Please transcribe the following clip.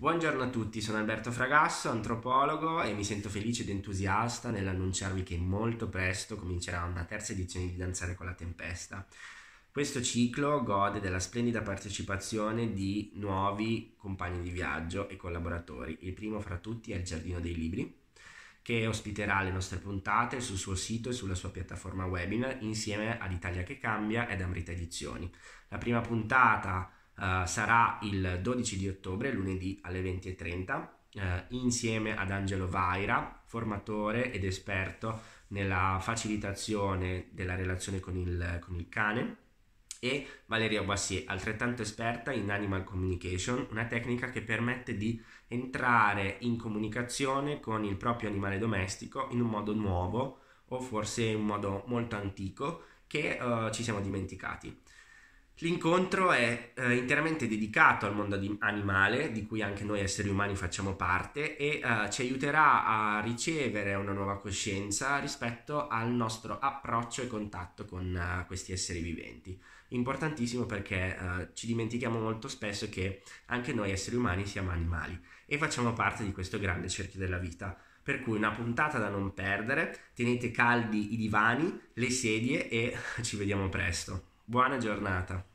Buongiorno a tutti, sono Alberto Fragasso, antropologo e mi sento felice ed entusiasta nell'annunciarvi che molto presto comincerà una terza edizione di Danzare con la Tempesta. Questo ciclo gode della splendida partecipazione di nuovi compagni di viaggio e collaboratori. Il primo fra tutti è il Giardino dei Libri, che ospiterà le nostre puntate sul suo sito e sulla sua piattaforma webinar insieme ad Italia che Cambia ed Amrita Edizioni. La prima puntata eh, sarà il 12 di ottobre, lunedì alle 20.30. Eh, insieme ad Angelo Vaira, formatore ed esperto nella facilitazione della relazione con il, con il cane, e Valeria Boissier, altrettanto esperta in Animal Communication, una tecnica che permette di entrare in comunicazione con il proprio animale domestico in un modo nuovo o forse in un modo molto antico che eh, ci siamo dimenticati. L'incontro è eh, interamente dedicato al mondo animale, di cui anche noi esseri umani facciamo parte, e eh, ci aiuterà a ricevere una nuova coscienza rispetto al nostro approccio e contatto con eh, questi esseri viventi. Importantissimo perché eh, ci dimentichiamo molto spesso che anche noi esseri umani siamo animali e facciamo parte di questo grande cerchio della vita. Per cui una puntata da non perdere, tenete caldi i divani, le sedie e ci vediamo presto. Buona giornata.